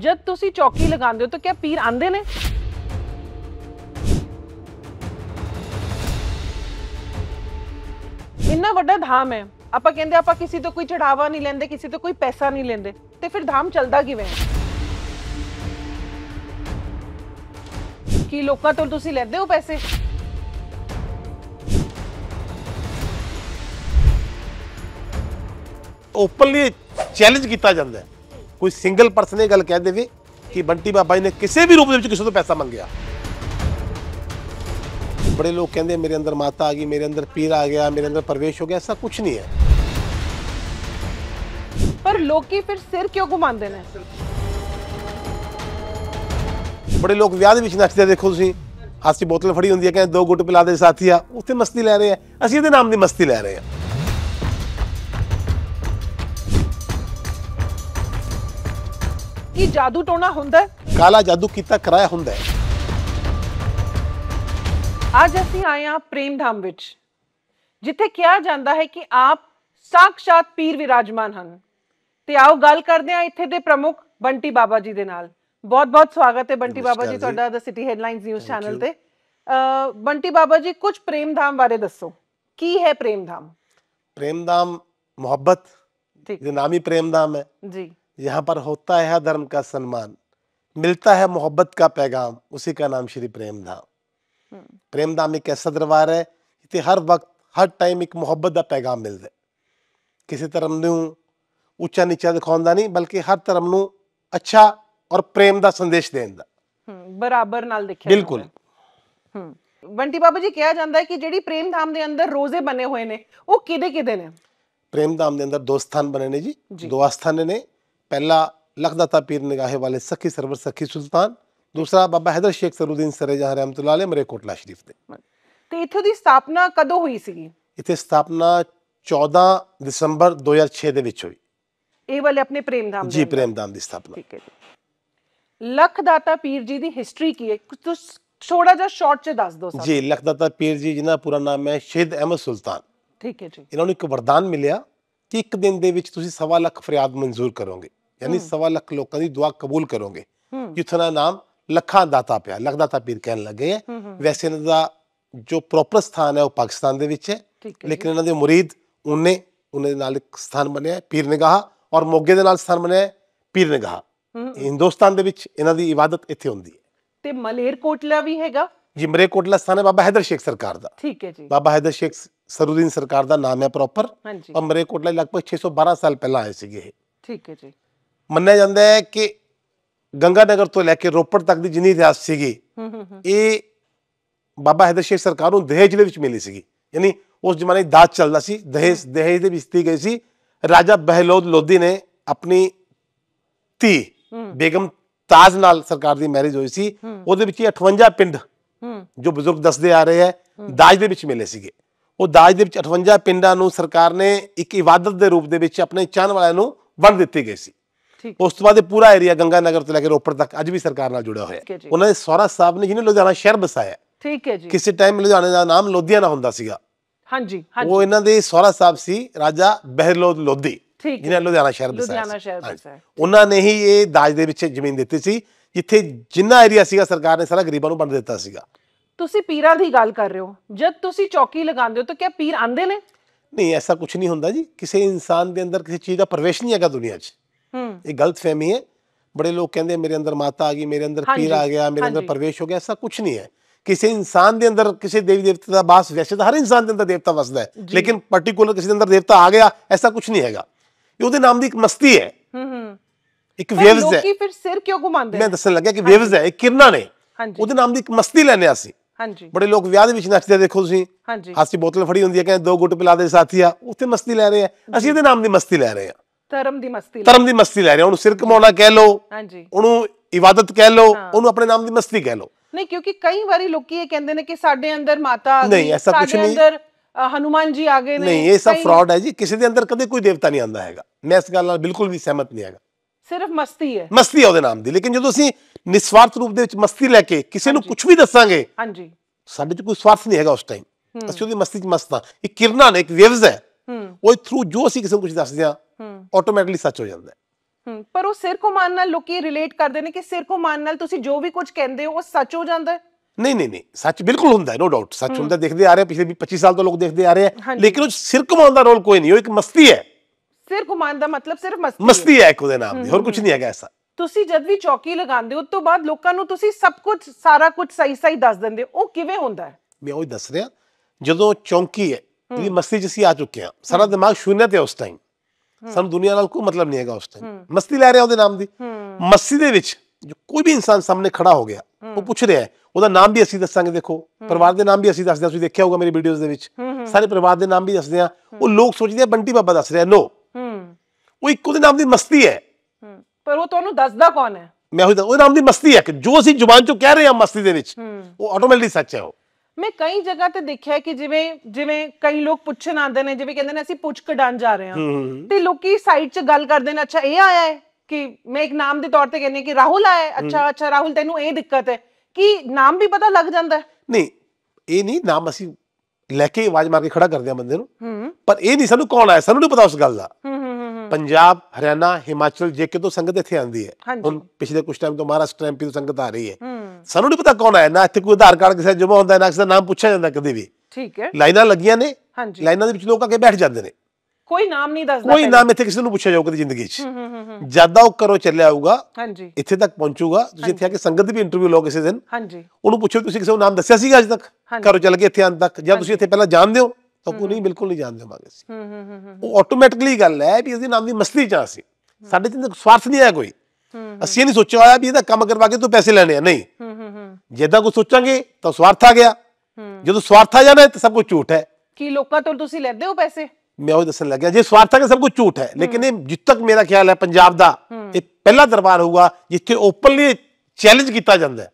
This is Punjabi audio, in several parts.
जब तुम चौकी लगा हो तो क्या पीर आते ने इना वा धाम है आप कहें आप किसी तो कोई चढ़ावा नहीं लेंदे किसी तो कोई पैसा नहीं लेंदे तो फिर धाम चलता किवे कि लोगों तो तुम लेंदे हो पैसे ओपनली चैलेंज किया जाता है ਕੋਈ ਸਿੰਗਲ ਪਰਸਨ ਇਹ ਗੱਲ ਕਹਿ ਦੇਵੇ ਕਿ ਬੰਟੀ ਬਾਬਾ ਜੀ ਨੇ ਕਿਸੇ ਵੀ ਰੂਪ ਦੇ ਵਿੱਚ ਕਿਸੇ ਤੋਂ ਪੈਸਾ ਮੰਗਿਆ ਬੜੇ ਲੋਕ ਕਹਿੰਦੇ ਮੇਰੇ ਅੰਦਰ ਮਾਤਾ ਆ ਗਈ ਮੇਰੇ ਅੰਦਰ ਪੀਰ ਆ ਗਿਆ ਮੇਰੇ ਅੰਦਰ ਪਰਵੇਸ਼ ਹੋ ਗਿਆ ਐਸਾ ਕੁਝ ਨਹੀਂ ਹੈ ਪਰ ਲੋਕੀ ਫਿਰ ਸਿਰ ਕਿਉਂ ਘੁਮਾਉਂਦੇ ਨੇ ਬੜੇ ਲੋਕ ਵਿਆਹ ਦੇ ਵਿੱਚ ਨੱਚਦੇ ਦੇਖੋ ਤੁਸੀਂ ਹਾਸੀ ਬੋਤਲ ਫੜੀ ਹੁੰਦੀ ਹੈ ਕਹਿੰਦੇ ਦੋ ਗੁੱਟ ਪਿਲਾ ਦੇ ਸਾਥੀਆ ਉੱਥੇ ਮਸਤੀ ਲੈ ਰਹੇ ਆ ਅਸੀਂ ਇਹਦੇ ਨਾਮ ਦੀ ਮਸਤੀ ਲੈ ਰਹੇ ਆ ਕੀ ਜਾਦੂ ਟੋਣਾ ਹੁੰਦਾ ਕਾਲਾ ਜਾਦੂ ਕੀਤਾ ਕਰਾਇਆ ਹੁੰਦਾ ਅੱਜ ਅਸੀਂ ਆਏ ਆ ਪ੍ਰੇਮ ਧਾਮ ਵਿੱਚ ਜਿੱਥੇ ਕਿਹਾ ਜਾਂਦਾ ਹੈ ਕਿ ਆਪ ਸਾਖਸ਼ਾਤ ਪੀਰ ਵਿਰਾਜਮਾਨ ਹਨ ਤੇ ਆਓ ਗੱਲ ਕਰਦੇ ਆ ਇੱਥੇ ਦੇ ਪ੍ਰਮੁੱਖ ਬੰਟੀ ਬਾਬਾ ਜੀ ਦੇ ਨਾਲ ਬਹੁਤ-ਬਹੁਤ ਸਵਾਗਤ ਹੈ ਬੰਟੀ ਬਾਬਾ ਜੀ ਤੁਹਾਡਾ the city headlines news channel ਤੇ ਬੰਟੀ ਬਾਬਾ ਜੀ ਕੁਝ ਪ੍ਰੇਮ ਧਾਮ ਬਾਰੇ ਦੱਸੋ ਕੀ ਹੈ ਪ੍ਰੇਮ ਧਾਮ ਪ੍ਰੇਮ ਧਾਮ ਮੁਹੱਬਤ ਠੀਕ ਦੇ ਨਾਮ ਹੀ ਪ੍ਰੇਮ ਧਾਮ ਹੈ ਜੀ यहाँ पर होता है धर्म का सम्मान मिलता है मोहब्बत का पैगाम उसी का नाम श्री प्रेमधाम प्रेमधाम एक ऐसा दरबार है ਜਿੱਥੇ ਹਰ ਵਕਤ ਹਰ ਟਾਈਮ ਇੱਕ ਮੁਹੱਬਤ ਦਾ ਪੈਗਾਮ ਮਿਲਦਾ ਕਿਸੇ ਧਰਮ ਨੂੰ ਉੱਚਾ ਨੀਚਾ ਦਿਖਾਉਂਦਾ ਨਹੀਂ ਬਲਕਿ ਹਰ ਧਰਮ ਨੂੰ ਅੱਛਾ ਔਰ ਪ੍ਰੇਮ ਦਾ ਸੰਦੇਸ਼ ਦੇਣ ਦਾ ਬਰਾਬਰ ਨਾਲ ਦੇਖਿਆ ਬਿਲਕੁਲ ਹੂੰ ਬੰਟੀ ਬਾਬਾ ਜੀ ਕਿਹਾ ਜਾਂਦਾ ਹੈ ਕਿ ਜਿਹੜੀ ਪ੍ਰੇਮ ਧਾਮ ਦੇ ਅੰਦਰ ਰੋਜ਼ੇ ਬਣੇ ਹੋਏ ਨੇ ਉਹ ਕਿਦੇ ਕਿਦੇ ਨੇ ਪ੍ਰੇਮ ਧਾਮ ਦੇ ਅੰਦਰ ਦੋ ਸਥਾਨ ਬਣੇ ਨੇ ਜੀ ਦੋ ਆਸਥਾਨ ਨੇ ਪਹਿਲਾ ਲਖਦਾਤਾ ਪੀਰ ਨਿਗਾਹੇ ਵਾਲੇ ਸਖੀ ਸਰਵਰ ਸਖੀ ਸੁਲਤਾਨ ਦੂਸਰਾ ਬਾਬਾ ਹੈਦਰ ਸ਼ੇਖ ਸਰੂਦੀਨ ਸਰੇ ਜਹਰ ਰਹਿਮਤੁਲਾਹ ਮਰੇ ਕੋਟਲਾ ਸ਼ਰੀਫ ਦੇ ਤੇ ਇਥੋਂ ਦੀ ਸਥਾਪਨਾ ਕਦੋਂ ਹੋਈ ਸੀਗੀ ਇਥੇ ਸਥਾਪਨਾ 14 ਦਸੰਬਰ 2006 ਦੇ ਵਿੱਚ ਹੋਈ ਇਹ ਵਾਲੇ ਆਪਣੇ ਪ੍ਰੇਮਧਾਮ ਜੀ ਪ੍ਰੇਮਧਾਮ ਦੀ ਸਥਾਪਨਾ ਠੀਕ ਹੈ ਲਖਦਾਤਾ ਪੀਰ ਜੀ ਦੀ ਹਿਸਟਰੀ ਕੀ ਹੈ ਤੁਸੀਂ ਥੋੜਾ ਜਿਹਾ ਸ਼ਾਰਟ ਚ ਦੱਸ ਦਿਓ ਸਾਹਿਬ ਜੀ ਲਖਦਾਤਾ ਪੀਰ ਜੀ ਜਿਨ੍ਹਾਂ ਪੂਰਾ ਨਾਮ ਹੈ ਸ਼ਹੀਦ ਅਹਿਮਦ ਸੁਲਤਾਨ ਠੀਕ ਹੈ ਜੀ ਇਹਨਾਂ ਨੂੰ ਇੱਕ ਵਰਦਾਨ ਮਿਲਿਆ ਕਿ ਇੱਕ ਦਿਨ ਦੇ ਵਿੱਚ ਤੁਸੀਂ 1.5 ਲੱਖ ਫਰਿਆਦ ਮਨਜ਼ੂਰ ਕਰੋਗੇ ਯਾਨੀ ਸਵਾ ਲੱਖ ਲੋਕਾਂ ਦੀ ਦੁਆ ਕਬੂਲ ਕਰੋਗੇ ਜਿੱਥੇ ਨਾਮ ਲੱਖਾਂ ਦਾਤਾ ਪਿਆ ਲਖਦਾਤਾ ਪੀਰ ਕਹਿਣ ਲੱਗੇ ਵੈਸੇ ਇਹਨਾਂ ਦਾ ਜੋ ਪ੍ਰੋਪਰ ਸਥਾਨ ਹੈ ਉਹ ਪਾਕਿਸਤਾਨ ਦੇ ਵਿੱਚ ਹੈ ਲੇਕਿਨ ਇਹਨਾਂ ਦੇ ਮੁਰੀਦ ਉਹਨੇ ਉਹਨੇ ਨਾਲ ਇੱਕ ਸਥਾਨ ਬਣਿਆ ਪੀਰ ਨਿਗਾਹ ਔਰ ਮੋਗੇ ਦੇ ਨਾਲ ਸਥਾਨ ਬਣਿਆ ਪੀਰ ਨਿਗਾਹ ਹਿੰਦੁਸਤਾਨ ਦੇ ਵਿੱਚ ਇਹਨਾਂ ਦੀ ਇਬਾਦਤ ਇੱਥੇ ਹੁੰਦੀ ਹੈ ਤੇ ਮਲੇਰ ਕੋਟਲਾ ਵੀ ਹੈਗਾ ਜੀ ਮਰੇ ਕੋਟਲਾ ਸਥਾਨ ਹੈ ਬਾਬਾ ਹੈਦਰ ਸ਼ੇਖ ਸਰਕਾਰ ਦਾ ਠੀਕ ਹੈ ਜੀ ਬਾਬਾ ਹੈਦਰ ਸ਼ੇਖ ਸਰੂਦੀਨ ਸਰਕਾਰ ਦਾ ਨਾਮ ਹੈ ਪ੍ਰੋਪਰ ਔਰ ਮਰੇ ਕੋਟਲਾ ਲਗਭਗ 612 ਸਾਲ ਪਹਿਲਾਂ ਆਏ ਸੀਗੇ ਠੀਕ ਹੈ ਜੀ ਮੰਨਿਆ ਜਾਂਦਾ ਹੈ ਕਿ ਗੰਗਾਨਗਰ ਤੋਂ ਲੈ ਕੇ ਰੋਪੜ ਤੱਕ ਦੀ ਜਿੰਨੀ ਰਿਆਸਤ ਸੀਗੀ ਇਹ ਬਾਬਾ ਹੈਦਰ ਸ਼ੇਖ ਸਰਕਾਰ ਨੂੰ ਦਹੇਜ ਦੇ ਵਿੱਚ ਮਿਲੀ ਸੀਗੀ ਯਾਨੀ ਉਸ ਜ਼ਮਾਨੇ ਦਾਜ ਚੱਲਦਾ ਸੀ ਦਹੇਜ ਦਹੇਜ ਦੇ ਵਿੱਚ ਦਿੱਤੀ ਗਈ ਸੀ ਰਾਜਾ ਬਹਿਲੋਦ ਲੋਧੀ ਨੇ ਆਪਣੀ ਧੀ ਬੇਗਮ ਤਾਜ ਨਾਲ ਸਰਕਾਰ ਦੀ ਮੈਰਿਜ ਹੋਈ ਸੀ ਉਹਦੇ ਵਿੱਚ 58 ਪਿੰਡ ਜੋ ਬਜ਼ੁਰਗ ਦੱਸਦੇ ਆ ਰਹੇ ਹੈ ਦਾਜ ਦੇ ਵਿੱਚ ਮਿਲੇ ਸੀਗੇ ਉਹ ਦਾਜ ਦੇ ਵਿੱਚ 58 ਪਿੰਡਾਂ ਨੂੰ ਸਰਕਾਰ ਨੇ ਇੱਕ ਇਬਾਦਤ ਦੇ ਰੂਪ ਦੇ ਵਿੱਚ ਆਪਣੇ ਚੰਨ ਵਾਲਿਆਂ ਨੂੰ ਵੰਡ ਦਿੱਤੀ ਗਈ ਸੀ ਉਸ ਤੋਂ ਬਾਅਦ ਇਹ ਪੂਰਾ ਏਰੀਆ ਗੰਗਾ ਨਗਰ ਤੋਂ ਲੈ ਕੇ ਰੋਪੜ ਤੱਕ ਅੱਜ ਵੀ ਸਰਕਾਰ ਨਾਲ ਜੁੜਿਆ ਹੋਇਆ ਹੈ ਉਹਨਾਂ ਦੇ ਸੋਹਰਾ ਸਾਹਿਬ ਨੇ ਜਿਹਨੇ ਲੁਧਿਆਣਾ ਸ਼ਹਿਰ ਬਸਾਇਆ ਠੀਕ ਹੈ ਜੀ ਕਿਸੇ ਟਾਈਮ ਲੁਧਿਆਣੇ ਦਾ ਨਾਮ ਲੋਧੀਆਣਾ ਹੁੰਦਾ ਸੀਗਾ ਹਾਂਜੀ ਹਾਂਜੀ ਉਹ ਇਹਨਾਂ ਦੇ ਸੋਹਰਾ ਸਾਹਿਬ ਸੀ ਰਾਜਾ ਬਹਿਰਲੋਦ ਲੋਧੀ ਜਿਹਨੇ ਲੁਧਿਆਣਾ ਸ਼ਹਿਰ ਬਸਾਇਆ ਉਹਨਾਂ ਨੇ ਹੀ ਇਹ ਦਾਜ ਦੇ ਵਿੱਚ ਜ਼ਮੀਨ ਦਿੱਤੀ ਸੀ ਜਿੱਥੇ ਜਿੰਨਾ ਏਰੀਆ ਸੀਗਾ ਸਰਕਾਰ ਨੇ ਸਾਰਾ ਗਰੀਬਾਂ ਨੂੰ ਵੰਡ ਦਿੱਤਾ ਸੀਗਾ ਤੁਸੀਂ ਪੀਰਾਂ ਦੀ ਗੱਲ ਕਰ ਰਹੇ ਹੋ ਜਦ ਤੁਸੀਂ ਚੌਕੀ ਲਗਾਉਂਦੇ ਹੋ ਤਾਂ ਕੀ ਪੀਰ ਆਂਦੇ ਨੇ ਨਹੀਂ ਐਸਾ ਕੁਝ ਨਹੀਂ ਹੁੰਦਾ ਜੀ ਕਿਸੇ ਇਨਸਾਨ ਦੇ ਅੰਦਰ ਕਿਸੇ ਚੀਜ਼ ਦਾ ਪਰਵੇਸ਼ ਨਹੀਂ ਹੈਗਾ ਦੁਨੀਆ 'ਚ ਇਹ ਗਲਤ ਫਹਿਮੀ ਹੈ ਬੜੇ ਲੋਕ ਕਹਿੰਦੇ ਮੇਰੇ ਅੰਦਰ ਮਾਤਾ ਆ ਗਈ ਮੇਰੇ ਅੰਦਰ ਪੀਰ ਆ ਗਿਆ ਮੇਰੇ ਅੰਦਰ ਪਰਵੇਸ਼ ਹੋ ਗਿਆ ਐਸਾ ਕੁਝ ਨਹੀਂ ਹੈ ਕਿਸੇ ਇਨਸਾਨ ਦੇ ਅੰਦਰ ਕਿਸੇ ਦੇਵੀ ਦੇਵਤਾ ਦਾ ਬਾਸ ਵੈਸੇ ਤਾਂ ਹਰ ਇਨਸਾਨ ਦੇ ਅੰਦਰ ਦੇਵਤਾ ਵਸਦਾ ਹੈ ਲੇਕਿਨ ਪਾਰਟਿਕੂਲਰ ਕਿਸੇ ਦੇ ਅੰਦਰ ਦੇਵਤਾ ਆ ਗਿਆ ਐਸਾ ਕੁਝ ਨਹੀਂ ਹੈਗਾ ਇਹ ਉਹਦੇ ਨਾਮ ਦੀ ਇੱਕ ਮਸਤੀ ਹੈ ਇੱਕ ਵੇਵਸ ਹੈ ਲੋਕੀ ਫਿਰ ਸਿਰ ਕਿਉਂ ਘੁਮਾਉਂਦੇ ਮੈਂ ਦੱਸਣ ਲੱਗਾ ਕਿ ਵੇਵਸ ਹੈ ਇੱਕ ਕਿਰਨਾਂ ਨੇ ਉਹਦੇ ਨਾਮ ਦੀ ਇੱਕ ਮਸਤੀ ਲੈਨੇ ਆਸੀ ਹਾਂਜੀ ਬੜੇ ਲੋਕ ਵਿਆਹ ਦੇ ਵਿੱਚ ਨੱਚਦੇ ਦੇਖੋ ਤੁਸੀਂ ਹਾਂਜੀ ਹਾਸੀ ਬੋਤਲ ਫੜੀ ਹੁੰਦੀ ਹੈ ਕਹਿੰਦੇ ਦੋ ਗੁੱਟ ਪਿਲਾ ਦੇ ਸਾਥੀਆ ਉੱਥੇ ਮਸਤੀ ਲੈ ਰਹੇ ਆ ਅਸੀਂ ਇਹਦੇ ਨਾਮ ਦੀ ਮਸਤੀ ਲੈ ਰਹੇ ਆ ਧਰਮ ਦੀ ਮਸਤੀ ਧਰਮ ਦੀ ਮਸਤੀ ਲੈ ਰਿਹਾ ਉਹਨੂੰ ਸਿਰ ਕਮਾਉਣਾ ਕਹਿ ਲੋ ਹਾਂਜੀ ਉਹਨੂੰ ਇਬਾਦਤ ਕਹਿ ਲੋ ਉਹਨੂੰ ਆਪਣੇ ਨਾਮ ਦੀ ਮਸਤੀ ਕਹਿ ਲੋ ਨਹੀਂ ਕਿਉਂਕਿ ਕਈ ਵਾਰੀ ਲੋਕੀ ਇਹ ਕਹਿੰਦੇ ਨੇ ਕਿ ਸਾਡੇ ਅੰਦਰ ਮਾਤਾ ਆ ਗਈ ਸਾਡੇ ਅੰਦਰ ਹਨੂਮਾਨ ਜੀ ਆ ਗਏ ਨੇ ਨਹੀਂ ਇਹ ਸਭ ਫਰਾਡ ਹੈ ਜੀ ਕਿਸੇ ਦੇ ਅੰਦਰ ਕਦੇ ਕੋਈ ਦੇਵਤਾ ਨਹੀਂ ਆਂਦਾ ਹੈਗਾ ਮੈਂ ਇਸ ਗੱਲ ਨਾਲ ਬਿਲਕੁਲ ਵੀ ਸਹਿਮਤ ਨਹੀਂ ਹੈਗਾ ਸਿਰਫ ਮਸਤੀ ਹੈ ਮਸਤੀ ਹੈ ਉਹਦੇ ਨਾਮ ਦੀ ਲੇਕਿਨ ਜਦੋਂ ਅਸੀਂ ਨਿਸਵਾਰਥ ਰੂਪ ਦੇ ਵਿੱਚ ਮਸਤੀ ਲੈ ਕੇ ਕਿਸੇ ਨੂੰ ਕੁਝ ਵੀ ਦੱਸਾਂਗੇ ਹਾਂਜੀ ਸਾਡੇ 'ਚ ਕੋਈ ਸਵਾਰਥ ਨਹੀਂ ਹੈਗਾ ਉਸ ਟਾਈਮ ਅਸੀਂ ਉਹਦੀ ਮਸਤੀ 'ਚ ਮਸਤ ਹਾਂ ਇਹ ਕਿਰਨਾਂ ਨੇ ਇੱਕ ਵੇਵਜ਼ ਹੈ ਉਹ ਥਰੂ ਜੋ ਅਸੀਂ ਕਿਸੇ ਨੂੰ ਕੁਝ ਦੱਸਦੇ ਆ ਆਟੋਮੈਟਿਕਲੀ ਸੱਚ ਹੋ ਜਾਂਦਾ ਹੂੰ ਪਰ ਉਹ ਸਿਰ ਘੁਮਾਨ ਨਾਲ ਲੋਕੀ ਰਿਲੇਟ ਕਰਦੇ ਨੇ ਕਿ ਸਿਰ ਘੁਮਾਨ ਨਾਲ ਤੁਸੀਂ ਜੋ ਵੀ ਕੁਝ ਕਹਿੰਦੇ ਹੋ ਉਹ ਸੱਚ ਹੋ ਜਾਂਦਾ ਨਹੀਂ ਨਹੀਂ ਨਹੀਂ ਸੱਚ ਬਿਲਕੁਲ ਹੁੰਦਾ ਹੈ ਨੋ ਡਾਊਟ ਸੱਚ ਹੁੰਦਾ ਦੇਖਦੇ ਆ ਰਹੇ ਪਿਛਲੇ 25 ਸਾਲ ਤੋਂ ਲੋਕ ਦੇਖਦੇ ਆ ਰਹੇ ਆ ਲੇਕਿਨ ਉਹ ਸਿਰ ਘੁਮਾਉਣ ਦਾ ਰੋਲ ਕੋਈ ਨਹੀਂ ਉਹ ਇੱਕ ਮਸਤੀ ਹੈ ਸਿਰ ਘੁਮਾਉਣ ਦਾ ਮਤਲਬ ਸਿਰਫ ਮਸਤੀ ਮਸਤੀ ਹੈ ਕੋਈ ਨਾਮ ਦੀ ਹੋਰ ਕੁਝ ਨਹੀਂ ਹੈਗਾ ਐਸਾ ਤੁਸੀਂ ਜਦ ਵੀ ਚੌਕੀ ਲਗਾਉਂਦੇ ਹੋ ਉਸ ਤੋਂ ਬਾਅਦ ਲੋਕਾਂ ਨੂੰ ਤੁਸੀਂ ਸਭ ਕੁਝ ਸਾਰਾ ਕੁਝ ਸਹੀ ਸਹੀ ਦੱਸ ਦਿੰਦੇ ਉਹ ਕਿਵੇਂ ਹੁੰਦਾ ਹੈ ਮੈਂ ਉਹ ਹੀ ਦੱਸ ਰਿਹਾ ਜਦੋਂ ਚੌਂਕੀ ਹੈ ਇਹ ਮਸਤੀ ਚ ਆ ਚੁੱਕੇ ਆ ਸਾਰਾ ਦਿਮਾਗ ਸ਼ੂਨਿਆ ਤੇ ਉਸ ਟਾਈਮ ਸਾਨੂੰ ਦੁਨੀਆ ਨਾਲ ਕੋਈ ਮਤਲਬ ਨਹੀਂ ਹੈਗਾ ਉਸ ਟਾਈਮ ਮਸਤੀ ਲੈ ਰਿਹਾ ਉਹਦੇ ਨਾਮ ਦੀ ਮਸਤੀ ਦੇ ਵਿੱਚ ਜੋ ਕੋਈ ਵੀ ਇਨਸਾਨ ਸਾਹਮਣੇ ਖੜਾ ਹੋ ਗਿਆ ਉਹ ਪੁੱਛ ਰਿਹਾ ਉਹਦਾ ਨਾਮ ਵੀ ਅਸੀਂ ਦੱਸਾਂਗੇ ਦੇਖੋ ਪਰਿਵਾਰ ਦੇ ਨਾਮ ਵੀ ਅਸੀਂ ਦੱਸਦੇ ਹਾਂ ਤੁਸੀਂ ਦੇਖਿਆ ਹੋਊਗਾ ਮੇਰੀ ਵੀਡੀਓਜ਼ ਦੇ ਵਿੱਚ ਸਾਰੇ ਪਰਿਵਾਰ ਦੇ ਨਾਮ ਵੀ ਦੱਸਦੇ ਆ ਉਹ ਲੋਕ ਸੋਚਦੇ ਆ ਬੰਟੀ ਬਾਬਾ ਦੱਸ ਰਿਹਾ ਨੋ ਉਹ ਇੱਕੋ ਦੇ ਨਾਮ ਦੀ ਮਸਤੀ ਹੈ ਪਰ ਉਹ ਤੁਹਾਨੂੰ ਦੱਸਦਾ ਕੌਣ ਹੈ ਮੈਂ ਉਹ ਨਾਮ ਦੀ ਮਸਤੀ ਹੈ ਕਿ ਜੋ ਅਸੀਂ ਜ਼ੁਬਾਨ ਚੋਂ ਕਹਿ ਰਹੇ ਹਾਂ ਮਸਤੀ ਦੇ ਵਿੱਚ ਉਹ ਆਟੋਮੈਟਿਕ ਸੱਚ ਹੈ ਉਹ ਮੈਂ ਕਈ ਜਗ੍ਹਾ ਤੇ ਦੇਖਿਆ ਕਿ ਜਿਵੇਂ ਜਿਵੇਂ ਕਈ ਲੋਕ ਪੁੱਛਣ ਆਉਂਦੇ ਨੇ ਜਿਵੇਂ ਕਹਿੰਦੇ ਨੇ ਅਸੀਂ ਪੁੱਛ ਕਢਾਣ ਜਾ ਰਹੇ ਹਾਂ ਤੇ ਲੋਕੀ ਸਾਈਡ 'ਚ ਗੱਲ ਕਰਦੇ ਨੇ ਅੱਛਾ ਇਹ ਆਇਆ ਹੈ ਕਿ ਮੈਂ ਇੱਕ ਨਾਮ ਦੇ ਤੌਰ ਤੇ ਕਹਿੰਨੇ ਕਿ ਰਾਹੁਲ ਆਇਆ ਹੈ ਅੱਛਾ ਅੱਛਾ ਰਾਹੁਲ ਤੈਨੂੰ ਇਹ ਦਿੱਕਤ ਹੈ ਕਿ ਨਾਮ ਵੀ ਪਤਾ ਲੱਗ ਜਾਂਦਾ ਹੈ ਨਹੀਂ ਇਹ ਨਹੀਂ ਨਾਮ ਅਸੀਂ ਲੈ ਕੇ ਆਵਾਜ਼ ਮਾਰ ਕੇ ਖੜਾ ਕਰਦੇ ਆ ਬੰਦੇ ਨੂੰ ਪਰ ਇਹ ਨਹੀਂ ਸਾਨੂੰ ਕੌਣ ਆਇਆ ਸਾਨੂੰ ਨਹੀਂ ਪਤਾ ਉਸ ਗੱਲ ਦਾ ਪੰਜਾਬ ਹਰਿਆਣਾ ਹਿਮਾਚਲ ਜੇ ਤੋਂ ਸੰਗਤ ਇੱਥੇ ਆਂਦੀ ਹੈ ਹੁਣ ਪਿਛਲੇ ਕੁਝ ਟਾਈਮ ਤੋਂ ਮਹਾਰਾਸ਼ਟਰ ਐਮਪੀ ਤੋਂ ਸੰਗਤ ਆ ਰਹੀ ਹੈ ਸਾਨੂੰ ਨਹੀਂ ਪਤਾ ਕੌਣ ਹੈ ਨਾ ਇੱਥੇ ਕੋਈ ਆਧਾਰ ਕਾਰਡ ਕਿਸੇ ਜਮਾ ਹੁੰਦਾ ਨਾ ਕਿਸੇ ਦਾ ਨਾਮ ਪੁੱਛਿਆ ਜਾਂਦਾ ਕਦੇ ਵੀ ਠੀਕ ਹੈ ਲਾਈਨਾਂ ਲੱਗੀਆਂ ਨੇ ਹਾਂਜੀ ਲਾਈਨਾਂ ਦੇ ਵਿੱਚ ਲੋਕ ਆ ਕੇ ਬੈਠ ਜਾਂਦੇ ਨੇ ਕੋਈ ਨਾਮ ਨਹੀਂ ਦੱਸਦਾ ਕੋਈ ਨਾਮ ਇੱਥੇ ਕਿਸੇ ਨੂੰ ਪੁੱਛਿਆ ਜਾਊਗਾ ਕਦੇ ਜ਼ਿੰਦਗੀ 'ਚ ਜਿਆਦਾ ਉਹ ਕਰੋ ਚੱਲਿਆ ਆਊਗਾ ਹਾਂਜੀ ਇੱਥੇ ਤੱਕ ਪਹੁੰਚੂਗਾ ਤੁਸੀਂ ਇੱਥੇ ਆ ਕੇ ਸੰਗਤ ਵੀ ਇੰਟਰਵਿਊ ਲਓ ਕਿਸੇ ਦਿਨ ਹਾਂਜੀ ਉਹਨੂੰ ਪੁੱਛੋ ਤੁਸੀਂ ਕਿਸੇ ਨੂੰ ਨਾਮ ਦੱਸਿਆ ਸੀਗਾ ਅੱਜ ਤੱਕ ਕਰੋ ਚੱਲ ਕੇ ਇੱਥੇ ਅੰਤ ਤੱਕ ਜਾਂ ਤੁਸੀਂ ਇੱਥੇ ਪਹਿਲਾਂ ਜਾਣਦੇ ਹੋ ਤਾਂ ਕੋਈ ਨਹੀਂ ਬਿਲਕੁਲ ਨਹੀਂ ਜਾਣਦੇ ਹੋਵਾਂਗੇ ਸੀ ਉਹ ਆਟੋਮੈਟਿਕਲੀ ਗੱਲ ਹੈ ਵੀ ਅਸੀਂ ਨਾਮ ਦੀ ਮਸਤੀ ਚਾਹ ਸੀ ਸਾਡੇ ਚ ਸਵਾਰਥ ਨਹੀਂ ਆਇਆ ਕੋਈ ਅਸੀਂ ਨਹੀਂ ਸੋਚਿਆ ਆ ਵੀ ਇਹਦਾ ਕੰਮ ਕਰਵਾ ਕੇ ਤੂੰ ਪੈਸੇ ਲੈਣੇ ਆ ਨਹੀਂ ਜਿੱਦਾਂ ਕੋ ਸੋਚਾਂਗੇ ਤਾਂ ਸਵਾਰਥ ਆ ਗਿਆ ਜਦੋਂ ਸਵਾਰਥ ਆ ਜਾਣਾ ਤਾਂ ਸਭ ਕੁਝ ਝੂਠ ਹੈ ਕੀ ਲੋਕਾਂ ਤੋਂ ਤੁਸੀਂ ਲੈਂਦੇ ਹੋ ਪੈਸੇ ਮੈਂ ਉਹ ਦੱਸਣ ਲੱਗਿਆ ਜੇ ਸਵਾਰਥ ਕੇ ਸਭ ਕੁਝ ਝੂਠ ਹੈ ਲੇਕਿਨ ਇਹ ਜਿੱਤ ਤੱਕ ਮੇਰਾ ਖਿਆਲ ਹੈ ਪੰਜਾਬ ਦਾ ਇਹ ਪਹਿਲਾ ਦਰਬਾਰ ਹੋਊਗਾ ਜਿੱਥੇ ਓਪਨਲੀ ਚੈਲੰਜ ਕੀਤਾ ਜਾਂਦਾ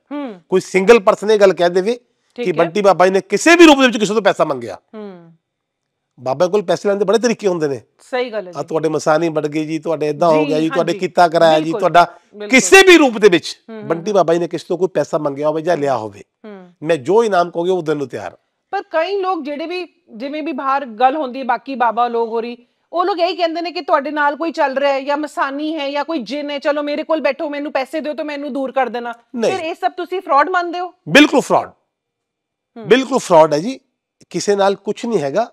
ਕੋਈ ਸਿੰਗਲ ਪਰਸਨ ਇਹ ਗੱਲ ਕਹਿ ਦੇਵੇ ਕਿ ਬੰਟੀ ਬਾਬਾ ਜੀ ਨੇ ਕਿਸੇ ਵੀ ਰੂਪ ਦੇ ਵਿੱਚ ਕਿਸੇ ਤੋਂ ਪੈਸਾ ਮੰਗਿਆ ਬਾਬਾ ਕੋਲ ਪੈਸੇ ਲੈਣ ਦੇ ਬੜੇ ਤਰੀਕੇ ਹੁੰਦੇ ਨੇ ਸਹੀ ਗੱਲ ਹੈ ਆ ਤੁਹਾਡੇ ਮਸਾਨੀ ਵੱਡ ਗਏ ਜੀ ਤੁਹਾਡੇ ਇਦਾਂ ਹੋ ਗਿਆ ਜੀ ਤੁਹਾਡੇ ਕੀਤਾ ਕਰਾਇਆ ਜੀ ਤੁਹਾਡਾ ਕਿਸੇ ਵੀ ਰੂਪ ਦੇ ਵਿੱਚ ਬੰਟੀ ਬਾਬਾ ਜੀ ਨੇ ਕਿਸੇ ਤੋਂ ਕੋਈ ਪੈਸਾ ਮੰਗਿਆ ਹੋਵੇ ਜਾਂ ਲਿਆ ਹੋਵੇ ਮੈਂ ਜੋ ਇਨਾਮ ਕਹੋਗੇ ਉਹ ਦੇਣ ਨੂੰ ਤਿਆਰ ਪਰ ਕਈ ਲੋਕ ਜਿਹੜੇ ਵੀ ਜਿਵੇਂ ਵੀ ਬਾਹਰ ਗੱਲ ਹੁੰਦੀ ਹੈ ਬਾਕੀ ਬਾਬਾ ਲੋਕ ਹੋਰੀ ਉਹ ਲੋਕ ਇਹ ਕਹਿੰਦੇ ਨੇ ਕਿ ਤੁਹਾਡੇ ਨਾਲ ਕੋਈ ਚੱਲ ਰਿਹਾ ਹੈ ਜਾਂ ਮਸਾਨੀ ਹੈ ਜਾਂ ਕੋਈ ਜਿਨ ਹੈ ਚਲੋ ਮੇਰੇ ਕੋਲ ਬੈਠੋ ਮੈਨੂੰ ਪੈਸੇ ਦਿਓ ਤਾਂ ਮੈਨੂੰ ਦੂਰ ਕਰ ਦੇਣਾ ਫਿਰ ਇਹ ਸਭ ਤੁਸੀਂ ਫਰਾਡ ਮੰਨਦੇ ਹੋ ਬਿਲਕੁਲ ਫਰਾਡ ਬਿਲਕੁਲ ਫਰਾਡ ਹੈ ਜੀ ਕਿਸੇ ਨਾਲ ਕੁਝ ਨਹੀਂ ਹੈਗਾ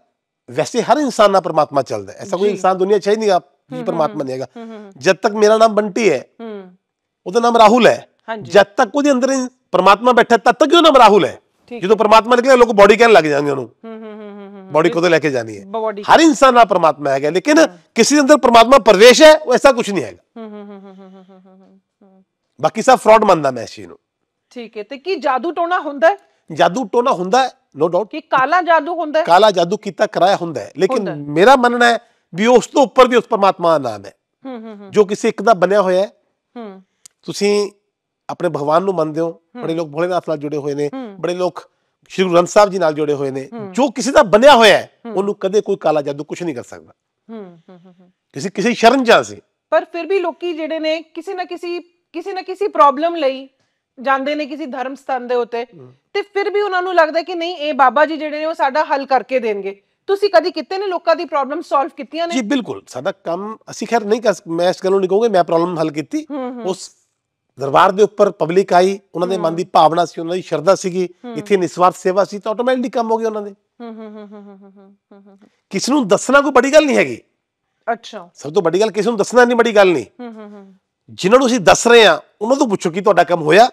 वैसे हर इंसान ना परमात्मा चल रहा है ऐसा कोई इंसान दुनिया चाहिए नहीं आप परमात्मा नहीं आएगा जब तक मेरा नाम बंटी है ਉਹਦਾ ਨਾਮ ਰਾਹੁਲ ਹੈ ਜਦ ਤੱਕ ਉਹਦੇ ਅੰਦਰ ਪਰਮਾਤਮਾ ਬੈਠਾ ਤਦ ਤੱਕ ਉਹ ਨਾਮ ਰਾਹੁਲ ਹੈ ਜਦੋਂ ਪਰਮਾਤਮਾ ਨਿਕਲੇ ਲੋਕ ਬੋਡੀ ਕਹਿਣ ਲੱਗ ਜਾਣਗੇ ਉਹਨੂੰ ਬੋਡੀ ਕੋਦੋਂ ਲੈ ਕੇ ਜਾਣੀ ਹੈ ਹਰ ਇਨਸਾਨ ਨਾਲ ਪਰਮਾਤਮਾ ਹੈਗਾ ਲੇਕਿਨ ਕਿਸੇ ਦੇ ਅੰਦਰ ਪਰਮਾਤਮਾ ਪ੍ਰਵੇਸ਼ ਹੈ ਉਹ ਐਸਾ ਕੁਝ ਨਹੀਂ ਹੈਗਾ ਬਾਕੀ ਸਭ ਫਰਾਡ ਮੰਨਦਾ ਮੈਂ ਇਸ ਚੀਜ਼ ਨੂੰ ਠੀਕ ਹੈ ਤੇ ਕੀ ਜਾਦੂ ਟੋਣਾ ਹੁੰਦਾ ਹੈ ਜਾਦੂ ਟੋਨਾ ਹੁੰਦਾ ਹੈ ਨੋ ਡਾਊਟ ਕਿ ਕਾਲਾ ਜਾਦੂ ਹੁੰਦਾ ਹੈ ਕਾਲਾ ਜਾਦੂ ਕੀਤਾ ਕਰਾਇਆ ਹੁੰਦਾ ਹੈ ਲੇਕਿਨ ਮੇਰਾ ਮੰਨਣਾ ਹੈ ਵੀ ਉਸ ਤੋਂ ਉੱਪਰ ਵੀ ਉਸ ਪਰਮਾਤਮਾ ਦਾ ਨਾਮ ਹੈ ਜੋ ਕਿਸੇ ਇੱਕ ਦਾ ਬਣਿਆ ਹੋਇਆ ਹੈ ਤੁਸੀਂ ਆਪਣੇ ਭਗਵਾਨ ਨੂੰ ਮੰਨਦੇ ਹੋ ਬੜੇ ਲੋਕ ਭੋਲੇਨਾਥ ਨਾਲ ਜੁੜੇ ਹੋਏ ਨੇ ਬੜੇ ਲੋਕ ਸ਼੍ਰੀ ਗੁਰੂ ਗ੍ਰੰਥ ਸਾਹਿਬ ਜੀ ਨਾਲ ਜੁੜੇ ਹੋਏ ਨੇ ਜੋ ਕਿਸੇ ਦਾ ਬਣਿਆ ਹੋਇਆ ਹੈ ਉਹਨੂੰ ਕਦੇ ਕੋਈ ਕਾਲਾ ਜਾਦੂ ਕੁਝ ਨਹੀਂ ਕਰ ਸਕਦਾ ਕਿਸੇ ਕਿਸੇ ਸ਼ਰਨ ਜਾਂ ਸੀ ਪਰ ਫਿਰ ਵੀ ਲੋਕੀ ਜਿਹੜੇ ਨੇ ਕਿਸੇ ਨਾ ਕਿਸੇ ਕਿਸੇ ਨਾ ਕਿਸੇ ਪ੍ਰੋਬਲਮ ਲਈ ਜਾਂਦੇ ਨੇ ਕਿਸੇ ਧਰਮ ਸਥਾਨ ਦੇ ਉੱਤੇ ਤੇ ਫਿਰ ਵੀ ਉਹਨਾਂ ਨੂੰ ਲੱਗਦਾ ਕਿ ਨਹੀਂ ਇਹ ਬਾਬਾ ਜੀ ਜਿਹੜੇ ਨੇ ਉਹ ਸਾਡਾ ਹੱਲ ਕਰਕੇ ਦੇਣਗੇ ਤੁਸੀਂ ਕਦੀ ਕਿਤੇ ਨੇ ਲੋਕਾਂ ਦੀ ਪ੍ਰੋਬਲਮ ਸੋਲਵ ਕੀਤੀਆਂ ਨੇ ਜੀ ਬਿਲਕੁਲ ਸਾਡਾ ਕੰਮ ਅਸੀਂ ਖੈਰ ਨਹੀਂ ਕਰ ਮੈਂ ਇਸ ਗੱਲ ਨੂੰ ਨਹੀਂ ਕਹੂੰਗਾ ਮੈਂ ਪ੍ਰੋਬਲਮ ਹੱਲ ਕੀਤੀ ਉਸ ਦਰਬਾਰ ਦੇ ਉੱਪਰ ਪਬਲਿਕ ਆਈ ਉਹਨਾਂ ਦੇ ਮਨ ਦੀ ਭਾਵਨਾ ਸੀ ਉਹਨਾਂ ਦੀ ਸ਼ਰਧਾ ਸੀਗੀ ਇੱਥੇ ਨਿਸਵਾਰਥ ਸੇਵਾ ਸੀ ਤਾਂ ਆਟੋਮੈਟਿਕਲੀ ਕੰਮ ਹੋ ਗਿਆ ਉਹਨਾਂ ਦੇ ਕਿਸ ਨੂੰ ਦੱਸਣਾ ਕੋਈ ਬੜੀ ਗੱਲ ਨਹੀਂ ਹੈਗੀ ਅੱਛਾ ਸਭ ਤੋਂ ਵੱਡੀ ਗੱਲ ਕਿਸ ਨੂੰ ਦੱਸਣਾ ਨਹੀਂ ਬੜੀ ਗੱਲ ਨਹੀਂ ਜਿਨ੍ਹਾਂ ਨੂੰ ਅਸੀਂ ਦੱਸ ਰਹੇ ਆ ਉਹਨਾਂ ਤੋਂ ਪੁੱਛੋ ਕਿ ਤੁਹਾਡਾ ਕੰਮ ਹੋਇਆ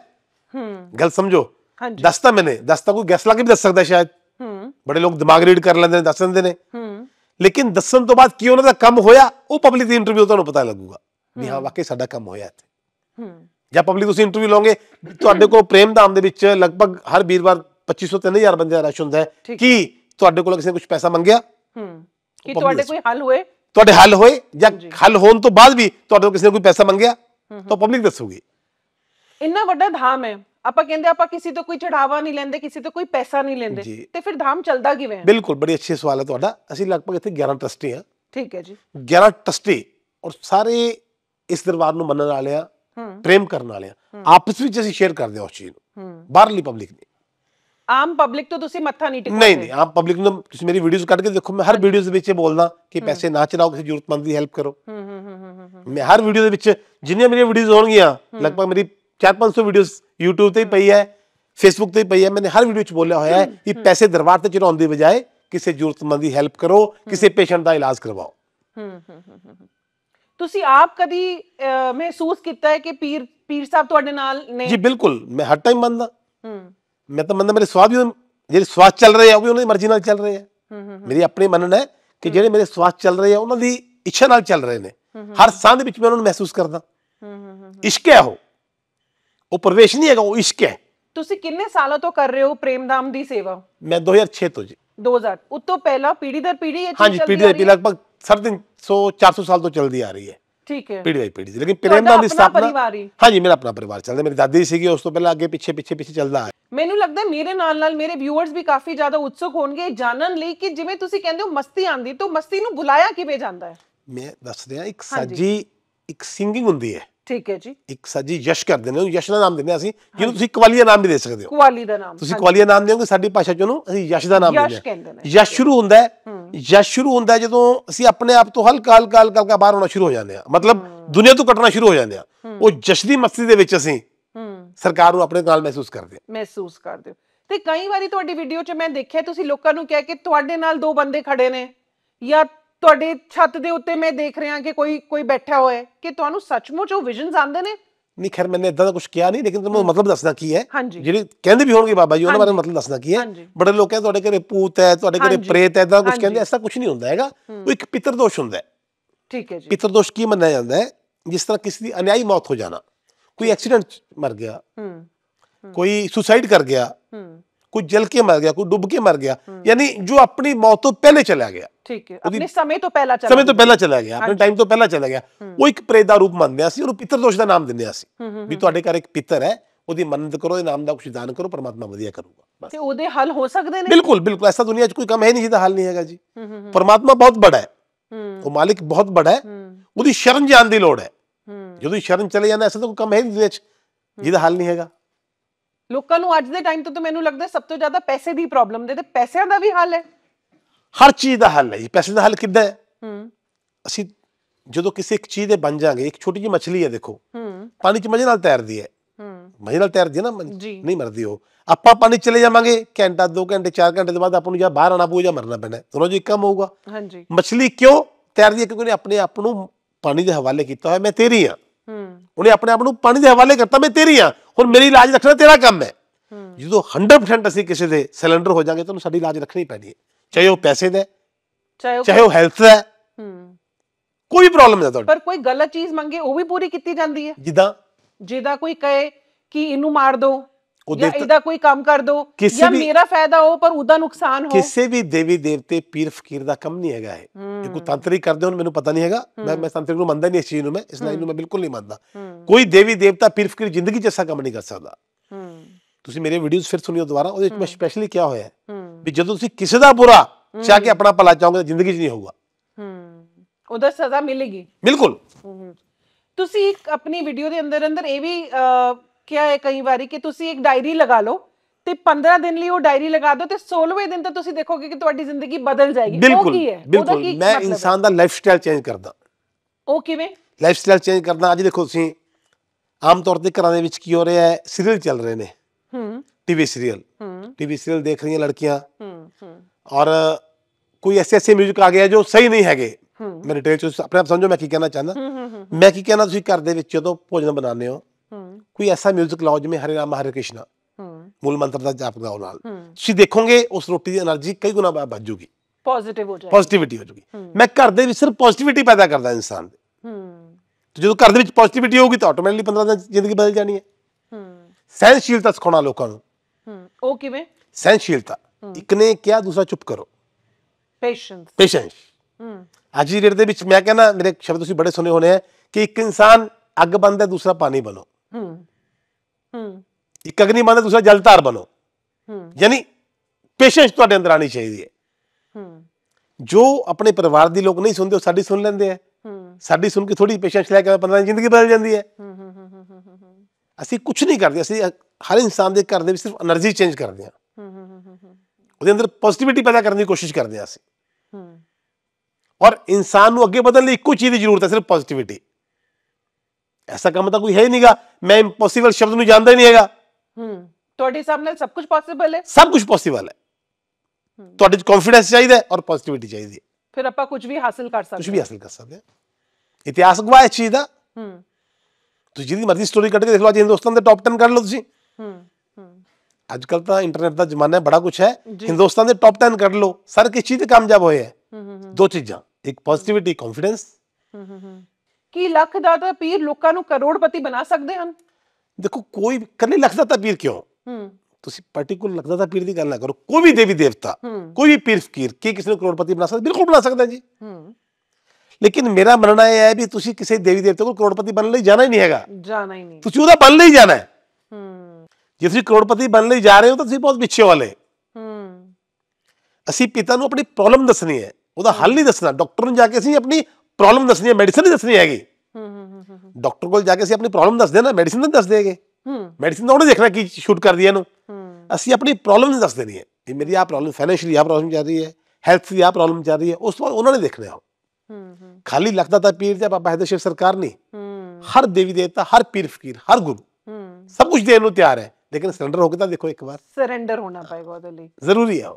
ਗੱਲ ਸਮਝੋ ਹਾਂਜੀ ਦੱਸਤਾ ਮੈਨੇ ਦੱਸਤਾ ਕੋਈ ਗੈਸ ਲਾ ਕੇ ਵੀ ਦੱਸ ਸਕਦਾ ਸ਼ਾਇਦ ਹੂੰ ਬੜੇ ਲੋਕ ਦਿਮਾਗ ਰੀਡ ਕਰ ਲੈਂਦੇ ਨੇ ਦੱਸ ਦਿੰਦੇ ਨੇ ਹੂੰ ਲੇਕਿਨ ਦੱਸਣ ਤੋਂ ਬਾਅਦ ਕੀ ਉਹਨਾਂ ਦਾ ਕੰਮ ਹੋਇਆ ਉਹ ਪਬਲਿਕ ਦੀ ਇੰਟਰਵਿਊ ਤੁਹਾਨੂੰ ਪਤਾ ਲੱਗੂਗਾ ਵੀ ਹਾਂ ਵਾਕਈ ਸਾਡਾ ਕੰਮ ਹੋਇਆ ਇੱਥੇ ਹੂੰ ਜਾਂ ਪਬਲਿਕ ਤੁਸੀਂ ਇੰਟਰਵਿਊ ਲਓਗੇ ਤੁਹਾਡੇ ਕੋਲ ਪ੍ਰੇਮ ਧਾਮ ਦੇ ਵਿੱਚ ਲਗਭਗ ਹਰ ਵੀਰਵਾਰ 2500 3000 ਬੰਦੇ ਦਾ ਰਸ਼ ਹੁੰਦਾ ਹੈ ਕਿ ਤੁਹਾਡੇ ਕੋਲ ਕਿਸੇ ਨੇ ਕੁਝ ਪੈਸਾ ਮੰਗਿਆ ਹੂੰ ਕਿ ਤੁਹਾਡੇ ਕੋਈ ਹੱਲ ਹੋਏ ਤੁਹਾਡੇ ਹੱਲ ਹੋਏ ਜਾਂ ਹੱਲ ਹੋਣ ਤੋਂ ਬਾਅਦ ਵੀ ਤੁਹਾਡੇ ਕੋਲ ਕਿਸੇ ਨੇ ਕੋਈ ਪੈਸਾ ਮੰਗਿਆ ਤਾਂ ਪਬਲਿਕ ਦੱਸੂਗੀ ਇੰਨਾ ਵੱਡਾ ਧਾਮ ਹੈ ਆਪਾਂ ਕਹਿੰਦੇ ਆਪਾਂ ਕਿਸੇ ਤੋਂ ਕੋਈ ਚੜਾਵਾ ਨਹੀਂ ਲੈਂਦੇ ਕਿਸੇ ਤੋਂ ਕੋਈ ਪੈਸਾ ਨਹੀਂ ਲੈਂਦੇ ਤੇ ਫਿਰ ਧਾਮ ਚੱਲਦਾ ਕਿਵੇਂ ਹੈ ਬਿਲਕੁਲ ਬੜੀ ਅੱਛੀ ਸਵਾਲ ਹੈ ਤੁਹਾਡਾ ਅਸੀਂ ਲਗਭਗ ਇੱਥੇ 11 ਟ੍ਰਸਟੀ ਆ ਠੀਕ ਹੈ ਜੀ 11 ਟ੍ਰਸਟੀ ਔਰ ਸਾਰੇ ਇਸ ਦਰਬਾਰ ਨੂੰ ਮੰਨਣ ਵਾਲੇ ਆ ਪ੍ਰੇਮ ਕਰਨ ਵਾਲੇ ਆ ਆਪਸ ਵਿੱਚ ਅਸੀਂ ਸ਼ੇਅਰ ਕਰਦੇ ਆ ਉਸ ਚੀਜ਼ ਨੂੰ ਬਾਹਰਲੀ ਪਬਲਿਕ ਨੇ ਆਮ ਪਬਲਿਕ ਤੋਂ ਤੁਸੀਂ ਮੱਥਾ ਨਹੀਂ ਟਿਕਾਉਂਦੇ ਨਹੀਂ ਨਹੀਂ ਆਮ ਪਬਲਿਕ ਨੂੰ ਤੁਸੀਂ ਮੇਰੀ ਵੀਡੀਓਜ਼ ਕੱਢ ਕੇ ਦੇਖੋ ਮੈਂ ਹਰ ਵੀਡੀਓਜ਼ ਦੇ ਵਿੱਚ ਇਹ ਬੋਲਦਾ ਕਿ ਪੈਸੇ ਨਾ ਚਲਾਓ ਕਿਸੇ ਜ਼ਰੂਰਤਮੰਦ ਦੀ ਹੈਲਪ ਕਰੋ ਹੂੰ ਹੂੰ ਹੂੰ, ਹੂੰ ਮੈਂ ਹਰ ਵੀਡੀਓ ਦੇ ਵਿੱਚ ਜਿੰਨੀਆਂ ਮੇਰੀਆਂ ਵੀਡੀਓਜ਼ ਹੋਣਗੀਆਂ ਲਗਭਗ ਮੇਰੀ 4-500 ਵੀਡੀਓਸ YouTube ਤੇ ਪਈ ਹੈ Facebook ਤੇ ਪਈ ਹੈ ਮੈਨੇ ਹਰ ਵੀਡੀਓ 'ਚ ਬੋਲਿਆ ਹੋਇਆ ਹੈ ਕਿ ਪੈਸੇ ਦਰਬਾਰ ਤੇ ਚੜਾਉਣ ਦੀ ਬਜਾਏ ਕਿਸੇ ਜ਼ਰੂਰਤਮੰਦ ਦੀ ਹੈਲਪ ਕਰੋ ਕਿਸੇ ਪੇਸ਼ੈਂਟ ਦਾ ਇਲਾਜ ਕਰਵਾਓ ਤੁਸੀਂ ਆਪ ਕਦੀ ਮਹਿਸੂਸ ਕੀਤਾ ਹੈ ਕਿ ਪੀਰ ਪੀਰ ਸਾਹਿਬ ਤੁਹਾਡੇ ਨਾਲ ਨੇ ਜੀ ਬਿਲਕੁਲ ਮੈਂ ਹਰ ਟਾਈਮ ਮੰਨਦਾ ਹੂੰ ਮੈਂ ਤਾਂ ਮੰਨਦਾ ਮੇਰੇ ਸਵਾਦ ਜਿਹੜੇ ਸਵਾਦ ਚੱਲ ਰਹੇ ਆ ਉਹ ਵੀ ਉਹਨਾਂ ਦੀ ਮਰਜ਼ੀ ਨਾਲ ਚੱਲ ਰਹੇ ਆ ਮੇਰੀ ਆਪਣੀ ਮੰਨਣਾ ਹੈ ਕਿ ਜਿਹੜੇ ਮੇਰੇ ਸਵਾਦ ਚੱਲ ਰਹੇ ਆ ਉਹਨਾਂ ਦੀ ਇੱਛਾ ਨਾਲ ਚੱਲ ਰਹੇ ਨੇ ਹਰ ਸਾਹ ਦੇ ਵਿੱਚ ਮੈਂ ਉਹਨਾਂ ਨੂੰ ਮਹਿਸੂਸ ਕਰਦਾ ਹੂੰ ਇਸ਼ਕ ਹੈ ਉਹ ਉਹ ਪ੍ਰਵੇਸ਼ ਨਹੀਂ ਹੈਗਾ ਉਹ ਇਸ਼ਕ ਹੈ ਤੁਸੀਂ ਕਿੰਨੇ ਸਾਲਾਂ ਤੋਂ ਕਰ ਰਹੇ ਹੋ ਪ੍ਰੇਮਧਾਮ ਦੀ ਸੇਵਾ ਮੈਂ 2006 ਤੋਂ ਜੀ 2000 ਉਸ ਤੋਂ ਪਹਿਲਾਂ ਪੀੜੀ ਦਰ ਪੀੜੀ ਇਹ ਹਾਂਜੀ ਪੀੜੀ ਦਰ ਲਗਭਗ 350 400 ਸਾਲ ਤੋਂ ਚੱਲਦੀ ਆ ਰਹੀ ਹੈ ਠੀਕ ਹੈ ਪੀੜੀ ਦਰ ਪੀੜੀ ਲੇਕਿਨ ਪ੍ਰੇਮਧਾਮ ਦੀ ਸਥਾਪਨਾ ਹਾਂਜੀ ਮੇਰਾ ਆਪਣਾ ਪਰਿਵਾਰ ਚੱਲਦਾ ਮੇਰੀ ਦਾਦੀ ਸੀਗੀ ਉਸ ਤੋਂ ਪਹਿਲਾਂ ਅੱਗੇ ਪਿੱਛੇ ਪਿੱਛੇ ਪਿੱਛੇ ਚੱਲਦਾ ਆ ਮੈਨੂੰ ਲੱਗਦਾ ਮੇਰੇ ਨਾਲ ਨਾਲ ਮੇਰੇ ਵਿਊਅਰਸ ਵੀ ਕਾਫੀ ਜ਼ਿਆਦਾ ਉਤਸੁਕ ਹੋਣਗੇ ਜਾਣਨ ਲਈ ਕਿ ਜਿਵੇਂ ਤੁਸੀਂ ਕਹਿੰਦੇ ਹੋ ਮਸਤੀ ਆਂਦੀ ਤੋਂ ਮਸਤੀ ਨੂੰ ਬੁਲਾਇਆ ਕਿਵੇਂ ਜਾਂਦਾ ਹੈ ਮੈਂ ਦੱਸ ਰਿਹਾ ਇੱਕ ਸਾਜੀ ਇੱਕ ਸਿੰਗਿੰਗ ਹੁੰਦੀ ਹੈ ਠੀਕ ਹੈ ਜੀ ਇੱਕ ਸਾਜੀ ਯਸ਼ ਕਰ ਦਿੰਦੇ ਉਹਨੂੰ ਯਸ਼ ਦਾ ਨਾਮ ਦਿੰਦੇ ਅਸੀਂ ਜਿਹਨੂੰ ਤੁਸੀਂ ਕਵਾਲੀ ਦਾ ਨਾਮ ਵੀ ਦੇ ਸਕਦੇ ਹੋ ਕਵਾਲੀ ਦਾ ਨਾਮ ਤੁਸੀਂ ਕਵਾਲੀ ਦਾ ਨਾਮ ਦਿਓਗੇ ਸਾਡੀ ਭਾਸ਼ਾ ਚ ਉਹਨੂੰ ਅਸੀਂ ਯਸ਼ ਦਾ ਨਾਮ ਦਿੰਦੇ ਹਾਂ ਯਸ਼ ਸ਼ੁਰੂ ਹੁੰਦਾ ਹੈ ਯਸ਼ ਸ਼ੁਰੂ ਹੁੰਦਾ ਜਦੋਂ ਅਸੀਂ ਆਪਣੇ ਆਪ ਤੋਂ ਹਲਕਾ ਹਲਕਾ ਹਲਕਾ ਹਲਕਾ ਬਾਹਰ ਹੋਣਾ ਸ਼ੁਰੂ ਹੋ ਜਾਂਦੇ ਆ ਮਤਲਬ ਦੁਨੀਆ ਤੋਂ ਕੱਟਣਾ ਸ਼ੁਰੂ ਹੋ ਜਾਂਦੇ ਆ ਉਹ ਯਸ਼ ਦੀ ਮਸਤੀ ਦੇ ਵਿੱਚ ਅਸੀਂ ਸਰਕਾਰ ਨੂੰ ਆਪਣੇ ਨਾਲ ਮਹਿਸੂਸ ਕਰਦੇ ਆ ਮਹਿਸੂਸ ਕਰਦੇ ਹੋ ਤੇ ਕਈ ਵਾਰੀ ਤੁਹਾਡੀ ਵੀਡੀਓ 'ਚ ਮੈਂ ਦੇਖਿਆ ਤੁਸੀਂ ਲੋਕਾਂ ਨੂੰ ਕਿਹਾ ਕਿ ਤੁਹਾਡੇ ਨਾਲ ਦੋ ਬੰਦੇ ਖੜੇ ਨੇ ਯਾ ਤੁਹਾਡੀ ਛੱਤ ਦੇ ਉੱਤੇ ਮੈਂ ਦੇਖ ਰਿਹਾ ਕਿ ਕੋਈ ਕੋਈ ਬੈਠਾ ਹੋਇਆ ਹੈ ਕਿ ਤੁਹਾਨੂੰ ਸੱਚਮੁੱਚ ਉਹ ਵਿਜ਼ਨਸ ਆਉਂਦੇ ਨੇ ਨਹੀਂ ਖੈਰ ਮੈਨੇ ਇਦਾਂ ਦਾ ਕੁਝ ਕਿਹਾ ਨਹੀਂ ਲੇਕਿਨ ਤੁਹਾਨੂੰ ਮਤਲਬ ਦੱਸਣਾ ਕੀ ਹੈ ਜਿਹੜੇ ਕਹਿੰਦੇ ਵੀ ਹੋਣਗੇ ਬਾਬਾ ਜੀ ਉਹਨਾਂ ਬਾਰੇ ਮਤਲਬ ਦੱਸਣਾ ਕੀ ਹੈ ਬੜੇ ਲੋਕ ਕਹਿੰਦੇ ਤੁਹਾਡੇ ਘਰੇ ਪੂਤ ਹੈ ਤੁਹਾਡੇ ਘਰੇ ਪ੍ਰੇਤ ਹੈ ਇਦਾਂ ਕੁਝ ਕਹਿੰਦੇ ਐਸਾ ਕੁਝ ਨਹੀਂ ਹੁੰਦਾ ਹੈਗਾ ਉਹ ਇੱਕ ਪਿਤਰ ਦੋਸ਼ ਹੁੰਦਾ ਹੈ ਠੀਕ ਹੈ ਜੀ ਪਿਤਰ ਦੋਸ਼ ਕੀ ਮੰਨਿਆ ਜਾਂਦਾ ਹੈ ਜਿਸ ਤਰ੍ਹਾਂ ਕਿਸੇ ਦੀ ਅਨਿਆਈ ਮੌਤ ਹੋ ਜਾਣਾ ਕੋਈ ਐਕਸੀਡੈਂਟ ਮਰ ਗਿਆ ਹੂੰ ਕੋਈ ਸੁਸਾਈਡ ਕਰ ਗਿਆ ਹੂੰ ਕੋਈ ਜਲ ਕੇ ਮਰ ਗਿਆ ਕੋਈ ਡੁੱਬ ਕੇ ਮਰ ਗਿਆ ਯਾਨੀ ਜੋ ਆਪਣੀ ਮੌਤ ਤੋਂ ਪਹਿਲੇ ਚਲਾ ਗਿਆ ਠੀਕ ਹੈ ਆਪਣੇ ਸਮੇਂ ਤੋਂ ਪਹਿਲਾਂ ਚਲਾ ਸਮੇਂ ਤੋਂ ਪਹਿਲਾਂ ਚਲਾ ਗਿਆ ਆਪਣੇ ਟਾਈਮ ਤੋਂ ਪਹਿਲਾਂ ਚਲਾ ਗਿਆ ਉਹ ਇੱਕ ਪ੍ਰੇਤ ਦਾ ਰੂਪ ਮੰਨਦੇ ਆ ਸੀ ਉਹਨੂੰ ਪਿੱਤਰ ਦੋਸ਼ ਦਾ ਨਾਮ ਦਿੰਦੇ ਆ ਸੀ ਵੀ ਤੁਹਾਡੇ ਘਰ ਇੱਕ ਪਿੱਤਰ ਹੈ ਉਹਦੀ ਮੰਨਤ ਕਰੋ ਇਹ ਨਾਮ ਦਾ ਕੁਝ ਦਾਨ ਕਰੋ ਪਰਮਾਤਮਾ ਵਧੀਆ ਕਰੂਗਾ ਤੇ ਉਹਦੇ ਹੱਲ ਹੋ ਸਕਦੇ ਨੇ ਬਿਲਕੁਲ ਬਿਲਕੁਲ ਐਸਾ ਦੁਨੀਆ 'ਚ ਕੋਈ ਕੰਮ ਹੈ ਨਹੀਂ ਜਿਹਦਾ ਹੱਲ ਨਹੀਂ ਹੈਗਾ ਜੀ ਪਰਮਾਤਮਾ ਬਹੁਤ ਬੜਾ ਹੈ ਉਹ ਮਾਲਿਕ ਬਹੁਤ ਬੜਾ ਹੈ ਉਹਦੀ ਸ਼ਰਨ ਜਾਣ ਦੀ ਲੋੜ ਹੈ ਜਦੋਂ ਸ਼ਰਨ ਚਲੇ ਜਾਂਦਾ ਐਸਾ ਤਾਂ ਕੋਈ ਕੰਮ ਹੈ ਨਹੀਂ ਜਿਹਦੇ 'ਚ ਜਿਹਦਾ ਹੱਲ ਨਹੀਂ ਹੈਗਾ ਲੋਕਾਂ ਨੂੰ ਅੱਜ ਦੇ ਟਾਈਮ ਤੋਂ ਤਾਂ ਮੈਨੂੰ ਲੱਗਦਾ ਸਭ ਤੋਂ ਜ਼ਿਆਦਾ ਪੈਸੇ ਦੀ ਪ੍ਰੋਬਲਮ ਦੇ ਤੇ ਪੈਸਿਆਂ ਦਾ ਵੀ ਹੱਲ ਹੈ ਹਰ ਚੀਜ਼ ਦਾ ਹੱਲ ਹੈ ਜੀ ਪੈਸੇ ਦਾ ਹੱਲ ਕਿੱਦਾਂ ਹੈ ਹੂੰ ਅਸੀਂ ਜਦੋਂ ਕਿਸੇ ਇੱਕ ਚੀਜ਼ ਦੇ ਬਣ ਜਾਗੇ ਇੱਕ ਛੋਟੀ ਜਿਹੀ ਮੱਛਲੀ ਹੈ ਦੇਖੋ ਹੂੰ ਪਾਣੀ 'ਚ ਮਜ਼ੇ ਨਾਲ ਤੈਰਦੀ ਹੈ ਹੂੰ ਮਜ਼ੇ ਨਾਲ ਤੈਰਦੀ ਹੈ ਨਾ ਨਹੀਂ ਮਰਦੀ ਉਹ ਆਪਾਂ ਪਾਣੀ ਚਲੇ ਜਾਵਾਂਗੇ ਘੰਟਾ 2 ਘੰਟੇ 4 ਘੰਟੇ ਦੇ ਬਾਅਦ ਆਪਾਂ ਨੂੰ ਜਾਂ ਬਾਹਰ ਆਣਾ ਪਊ ਜਾਂ ਮਰਨਾ ਪੈਣਾ ਦੋਨੋਂ ਜੀ ਕੰਮ ਹੋਊਗਾ ਹਾਂਜੀ ਮੱਛਲੀ ਕਿਉਂ ਤੈਰਦੀ ਹੈ ਕਿਉਂਕਿ ਉਹਨੇ ਆਪਣੇ ਆਪ ਨੂੰ ਪਾਣੀ ਦੇ ਹਵਾਲੇ ਕੀਤਾ ਹੋਇਆ ਮੈਂ ਤੇਰੀ ਆ ਹੂੰ ਉਹਨੇ ਆਪਣੇ ਆਪ ਨੂੰ ਪਾਣੀ ਦੇ ਹਵਾਲੇ ਕਰਤਾ ਮੈਂ ਤੇਰੀ ਆ ਹੁਣ ਮੇਰੀ ਇਲਾਜ ਰੱਖਣਾ ਤੇਰਾ ਕੰਮ ਹੈ ਜਦੋਂ 100% ਅਸੀਂ ਕਿਸੇ ਦੇ ਸਿਲੰਡਰ ਹੋ ਜਾਾਂਗੇ ਤੁਹਾਨੂੰ ਸਾਡੀ ਇਲਾਜ ਰੱਖਣੀ ਪੈਣੀ ਹੈ ਚਾਹੇ ਉਹ ਪੈਸੇ ਦਾ ਚਾਹੇ ਉਹ ਹੈਲਥ ਦਾ ਕੋਈ ਵੀ ਪ੍ਰੋਬਲਮ ਹੈ ਤੁਹਾਡੀ ਪਰ ਕੋਈ ਗਲਤ ਚੀਜ਼ ਮੰਗੇ ਉਹ ਵੀ ਪੂਰੀ ਕੀਤੀ ਜਾਂਦੀ ਹੈ ਜਿੱਦਾਂ ਜਿੱਦਾਂ ਕੋਈ ਕਹੇ ਕਿ ਇਹਨੂੰ ਮਾਰ ਦਿਓ ਜਾਂ ਇਹਦਾ ਕੋਈ ਕੰਮ ਕਰ ਦੋ ਜਾਂ ਮੇਰਾ ਫਾਇਦਾ ਹੋ ਪਰ ਉਹਦਾ ਨੁਕਸਾਨ ਹੋ ਕਿਸੇ ਵੀ ਦੇਵੀ ਦੇਵਤੇ ਪੀਰ ਫਕੀਰ ਦਾ ਕੰਮ ਨਹੀਂ ਹੈਗਾ ਇਹ ਕੋਈ ਤੰਤਰੀ ਕਰਦੇ ਹੁਣ ਮੈਨੂੰ ਪਤਾ ਨਹੀਂ ਹੈਗਾ ਮੈਂ ਮੈਂ ਤੰਤਰੀ ਨੂੰ ਮੰਨਦਾ ਨਹੀਂ ਇਸ ਚੀਜ਼ ਨੂੰ ਮੈਂ ਇਸ ਲਾਈਨ ਨੂੰ ਮੈਂ ਬਿਲਕੁਲ ਨਹੀਂ ਮੰਨਦਾ ਕੋਈ ਦੇਵੀ ਦੇਵਤਾ ਪੀਰ ਫਕੀਰ ਜ਼ਿੰਦਗੀ ਜਿਹਾ ਕੰਮ ਨਹੀਂ ਕਰ ਸਕਦਾ ਤੁਸੀਂ ਮੇਰੇ ਵੀਡੀਓਜ਼ ਫਿਰ ਸੁਣਿਓ ਦੁਬਾਰਾ ਉਹਦੇ ਵਿੱਚ ਮੈਂ ਸਪੈਸ਼ਲੀ ਕਿਹਾ ਹੋਇਆ ਹੈ ਵੀ ਜਦੋਂ ਤੁਸੀਂ ਕਿਸੇ ਦਾ ਬੁਰਾ ਚਾਹ ਕੇ ਆਪਣਾ ਭਲਾ ਚਾਹੋਗੇ ਜ਼ਿੰਦਗੀ 'ਚ ਨਹੀਂ ਹੋਊਗਾ ਉਹਦਾ ਸਜ਼ਾ ਮਿਲੇਗੀ ਬਿਲਕੁਲ ਤੁਸੀਂ ਆਪਣੀ ਵੀਡੀਓ ਦੇ ਅੰਦਰ ਅੰਦਰ ਇਹ ਵੀ ਕਿਹਾ ਹੈ ਕਈ ਵਾਰੀ ਕਿ ਤੁਸੀਂ ਇੱਕ ਡਾਇਰੀ ਲਗਾ ਲਓ ਤੇ 15 ਦਿਨ ਲਈ ਉਹ ਡਾਇਰੀ ਲਗਾ ਦਿਓ ਤੇ 16ਵੇਂ ਦਿਨ ਤੇ ਤੁਸੀਂ ਦੇਖੋਗੇ ਕਿ ਤੁਹਾਡੀ ਜ਼ਿੰਦਗੀ ਬਦਲ ਜਾਏਗੀ ਉਹ ਕੀ ਹੈ ਉਹਦਾ ਕੀ ਮੈਂ ਇਨਸਾਨ ਦਾ ਲਾਈਫ ਸਟਾਈਲ ਚੇਂਜ ਕਰਦਾ ਉਹ ਕਿਵੇਂ ਲਾਈਫ ਸਟਾਈਲ ਚੇਂਜ ਕਰਨਾ ਅੱਜ ਦੇਖੋ ਤੁਸੀਂ ਆਮ ਤੌਰ ਤੇ ਘਰਾਂ ਦੇ ਵਿੱਚ ਕੀ ਹੋ ਰਿਹਾ ਹੈ ਸੀਰੀਅਲ ਚੱਲ ਰਹੇ ਨੇ ਹੂੰ ਟੀਵੀ ਸੀਰੀਅਲ ਹੂੰ ਟੀਵੀ ਸੀਰੀਅਲ ਦੇਖ ਰਹੀਆਂ ਲੜਕੀਆਂ ਹੂੰ ਹੂੰ, ਔਰ ਕੋਈ ਐਸੇ ਐਸੇ ਮਿਊਜ਼ਿਕ ਆ ਗਿਆ ਜੋ ਸਹੀ ਨਹੀਂ ਹੈਗੇ ਮੈਂ ਡਿਟੇਲ ਚ ਆਪਣੇ ਆਪ ਸਮਝੋ ਮੈਂ ਕੀ ਕਹਿਣਾ ਚਾਹੁੰਦਾ ਮੈਂ ਕੀ ਕਹਿਣਾ ਤੁਸੀਂ ਘਰ ਦੇ ਵਿੱਚ ਜਦੋਂ ਭੋਜਨ ਬਣਾਉਂਦੇ ਹੋ ਕੋਈ ਐਸਾ 뮤직 ਲਾਓ ਜਿਵੇਂ ਹਰੇ ਰਾਮ ਹਰੇ ਹਮ ਮੂਲ ਮੰਤਰ ਦਾ ਜਾਪ ਗਾਉ ਨਾਲ ਤੁਸੀਂ ਦੇਖੋਗੇ ਉਸ ਰੋਟੀ ਦੀ એનર્ਜੀ ਕਈ ਗੁਣਾ ਵੱਧ ਜੂਗੀ ਪੋਜ਼ਿਟਿਵ ਹੋ ਜਾਏ ਪੋਜ਼ਿਟਿਵਿਟੀ ਹੋ ਜੂਗੀ ਮੈਂ ਘਰ ਦੇ ਵਿੱਚ ਸਿਰਫ ਪੋਜ਼ਿਟਿਵਿਟੀ ਪੈਦਾ ਕਰਦਾ ਇਨਸਾਨ ਦੇ ਤੇ ਜਦੋਂ ਘਰ ਦੇ ਵਿੱਚ ਪੋਜ਼ਿਟਿਵਿਟੀ ਹੋਊਗੀ ਤਾਂ ਆਟੋਮੈਟਿਕਲੀ 15 ਦਿਨ ਜ਼ਿੰਦਗੀ ਬਦਲ ਜਾਣੀ ਹੈ ਹੂੰ ਸਹਿਨਸ਼ੀਲਤਾ ਸਿਖਾਉਣਾ ਲੋਕਾਂ ਨੂੰ ਹਮ ਉਹ ਕਿਵੇਂ ਸਹਿਨਸ਼ੀਲਤਾ ਇੱਕ ਨੇ ਕਿਹਾ ਦੂਸਰਾ ਚੁੱਪ ਕਰੋ ਪੇਸ਼ੈਂਸ ਪੇਸ਼ੈਂਸ ਹਮ ਅੱਜ ਦੀ ਦੇ ਵਿੱਚ ਮੈਂ ਕਹਿੰਦਾ ਮੇਰੇ ਸ਼ਬਦ ਤੁਸੀਂ ਬੜੇ ਸੁਨੇ ਹੋਣੇ ਆ ਕਿ ਇੱਕ ਇਨਸਾਨ ਅੱਗ ਬੰਦ ਹੈ ਦੂਸਰਾ ਪਾਣੀ ਬਣੋ ਹੂੰ ਇੱਕ ਅਗਨੀਮਾਨ ਦਾ ਤੁਸੀਂ ਜਲਧਾਰ ਬਣੋ ਹੂੰ ਯਾਨੀ ਪੇਸ਼ੈਂਸ ਤੁਹਾਡੇ ਅੰਦਰ ਆਣੀ ਚਾਹੀਦੀ ਹੈ ਹੂੰ ਜੋ ਆਪਣੇ ਪਰਿਵਾਰ ਦੀ ਲੋਕ ਨਹੀਂ ਸੁਣਦੇ ਉਹ ਸਾਡੀ ਸੁਣ ਲੈਂਦੇ ਆ ਹੂੰ ਸਾਡੀ ਸੁਣ ਕੇ ਥੋੜੀ ਪੇਸ਼ੈਂਸ ਲੈ ਕੇ ਪੰਦਰਾਂ ਦੀ ਜ਼ਿੰਦਗੀ ਬਦਲ ਜਾਂਦੀ ਹੈ ਅਸੀਂ ਕੁਝ ਨਹੀਂ ਕਰਦੇ ਅਸੀਂ ਹਰ ਇਨਸਾਨ ਦੇ ਘਰ ਦੇ ਵਿੱਚ ਸਿਰਫ એનર્ਜੀ ਚੇਂਜ ਕਰਦੇ ਹਾਂ ਉਹਦੇ ਅੰਦਰ ਪੋਜ਼ਿਟਿਵਿਟੀ ਪੈਦਾ ਕਰਨ ਦੀ ਕੋਸ਼ਿਸ਼ ਕਰਦੇ ਆ ਅਸੀਂ ਹੂੰ ਔਰ ਇਨਸਾਨ ਨੂੰ ਅੱਗੇ ਵਧਣ ਲਈ ਇੱਕੋ ਚੀਜ਼ ਦੀ ਜ਼ਰੂਰਤ ਹੈ ਸਿਰਫ ਪੋਜ਼ਿਟਿਵਿਟੀ ਐਸਾ ਕੰਮ ਤਾਂ ਕੋਈ ਹੈ ਹੀ ਨਹੀਂਗਾ ਮੈਂ ਇੰਪੋਸੀਬਲ ਸ਼ਬਦ ਨੂੰ ਜਾਣਦਾ ਹੀ ਨਹੀਂ ਹੈਗਾ ਹੂੰ ਤੁਹਾਡੇ ਸਾਹਮਣੇ ਸਭ ਕੁਝ ਪੋਸੀਬਲ ਹੈ ਸਭ ਕੁਝ ਪੋਸੀਬਲ ਹੈ ਤੁਹਾਡੇ ਚ ਕੌਨਫੀਡੈਂਸ ਚਾਹੀਦਾ ਹੈ ਔਰ ਪੋਜ਼ਿਟਿਵਿਟੀ ਚਾਹੀਦੀ ਹੈ ਫਿਰ ਆਪਾਂ ਕੁਝ ਵੀ ਹਾਸਲ ਕਰ ਸਕਦੇ ਕੁਝ ਵੀ ਹਾਸਲ ਕਰ ਸਕਦੇ ਹਾਂ ਇਤਿਹਾਸ ਗਵਾਹ ਇਸ ਚੀਜ਼ ਦਾ ਹੂੰ ਤੁਸੀਂ ਜਿਹਦੀ ਮਰਜ਼ੀ ਸਟੋਰੀ ਕੱਢ ਕੇ ਦੇਖ ਲਓ ਅੱਜ ਹਿੰਦੁਸਤਾਨ ਦੇ ਟੌਪ 10 ਕਰ ਲਓ ਤੁਸੀਂ ਹੂੰ ਅੱਜ ਕੱਲ ਤਾਂ ਇੰਟਰਨੈਟ ਦਾ ਜ਼ਮਾਨਾ ਹੈ ਬੜਾ ਕੁਝ ਹੈ ਹਿੰਦੁਸਤਾਨ ਦੇ ਟੌਪ 10 ਕਰ ਲਓ ਸਰ ਕਿਸ ਚੀਜ਼ ਤੇ ਕਾਮਯਾਬ ਹੋਏ ਹੈ ਦੋ ਚੀਜ਼ਾਂ ਇੱਕ ਪੋਜ਼ਿਟਿਵਿਟੀ ਕੌਨਫੀਡੈਂਸ ਕੀ ਲੱਖ ਦਾ ਤਾਂ ਪੀਰ ਲੋਕਾਂ ਨੂੰ ਕਰੋੜਪਤੀ ਬਣਾ ਸਕਦੇ ਹਨ ਦੇਖੋ ਕੋਈ ਕੱਲੇ ਲੱਖ ਦਾ ਤਾਂ ਪੀਰ ਕਿਉਂ ਹੂੰ ਤੁਸੀਂ ਪਾਰਟਿਕੂਲਰ ਲੱਖ ਤਾਂ ਪੀਰ ਦੀ ਗੱਲ ਨਾ ਕਰੋ ਕੋਈ ਵੀ ਦੇਵੀ ਦੇਵਤਾ ਕੋਈ ਵੀ ਪੀਰ ਫਕੀਰ ਕੀ ਕਿਸੇ ਨੂੰ ਕਰੋੜਪਤੀ ਬਣਾ ਸਕਦਾ ਬਿਲਕੁਲ ਬਣਾ ਸਕਦਾ ਜੀ ਹੂੰ ਲੇਕਿਨ ਮੇਰਾ ਮੰਨਣਾ ਇਹ ਹੈ ਵੀ ਤੁਸੀਂ ਕਿਸੇ ਦੇਵੀ ਦੇਵਤੇ ਕੋਲ ਕਰੋੜਪਤੀ ਬਣਨ ਲਈ ਜਾਣਾ ਹੀ ਨਹੀਂ ਹੈਗਾ ਜਾਣਾ ਹੀ ਨਹੀਂ ਤੁਸੀਂ ਉਹਦਾ ਬਣ ਲਈ ਜਾਣਾ ਹੈ ਹੂੰ ਜੇ ਤੁਸੀਂ ਕਰੋੜਪਤੀ ਬਣਨ ਲਈ ਜਾ ਰਹੇ ਹੋ ਤਾਂ ਤੁਸੀਂ ਬਹੁਤ ਪਿੱਛੇ ਵਾਲੇ ਹੂੰ ਅਸੀਂ ਪਿਤਾ ਨੂੰ ਆਪਣੀ ਪ੍ਰੋਬਲਮ ਦੱਸਣੀ ਹੈ ਉਹਦਾ ਹੱਲ ਨਹੀਂ ਦੱਸਣਾ ਡਾਕਟਰ ਨੂੰ ਜਾ ਕੇ ਅਸੀਂ ਆਪਣੀ ਪ੍ਰੋਬਲਮ ਦੱਸਣੀ ਹੈ ਮੈਡੀਸਨ ਨਹੀਂ ਦੱਸਣੀ ਹੈਗੀ ਡਾਕਟਰ ਕੋਲ ਜਾ ਕੇ ਅਸੀਂ ਆਪਣੀ ਪ੍ਰੋਬਲਮ ਦੱਸਦੇ ਨਾ ਮੈਡੀਸਨ ਨਹੀਂ ਦੱਸ ਦੇਗੇ ਮੈਡੀਸਨ ਤਾਂ ਉਹਨੇ ਦੇਖਣਾ ਕੀ ਸ਼ੂਟ ਕਰਦੀ ਹੈ ਇਹਨੂੰ ਅਸੀਂ ਆਪਣੀ ਪ੍ਰੋਬਲਮ ਨਹੀਂ ਦੱਸਦੇ ਨਹੀਂ ਹੈ ਇਹ ਮੇਰੀ ਆ ਪ੍ਰੋਬਲਮ ਫਾਈਨੈਂਸ਼ੀਅਲੀ ਆ ਪ੍ਰੋਬਲਮ ਚੱਲ ਰਹੀ ਹੈ ਹੈਲਥ ਦੀ ਆ ਪ੍ਰੋਬਲਮ ਚੱਲ ਰਹੀ ਹੈ ਉਸ ਤੋਂ ਬਾਅਦ ਉਹਨਾਂ ਨੇ ਦੇਖਣਾ ਹੂੰ ਹੂੰ ਖਾਲੀ ਲੱਗਦਾ ਤਾਂ ਪੀਰ ਤੇ ਬਾਬਾ ਹਦਰ ਸ਼ਿਵ ਸਰਕਾਰ ਨਹੀਂ ਹੂੰ ਹਰ ਦੇਵੀ ਦੇਵਤਾ ਹਰ ਪੀਰ ਫਕੀਰ ਹਰ ਗੁਰੂ ਹੂੰ ਸਭ ਕੁਝ ਦੇਣ ਨੂੰ ਤਿਆਰ ਹੈ ਲੇਕਿਨ ਸਰੈਂਡਰ ਹੋ ਕੇ ਤਾਂ ਦੇਖੋ ਇੱਕ ਵਾਰ ਸਰੈਂਡਰ ਹੋਣਾ ਪਏਗਾ ਉਹਦੇ ਲਈ ਜ਼ਰੂਰੀ ਹੈ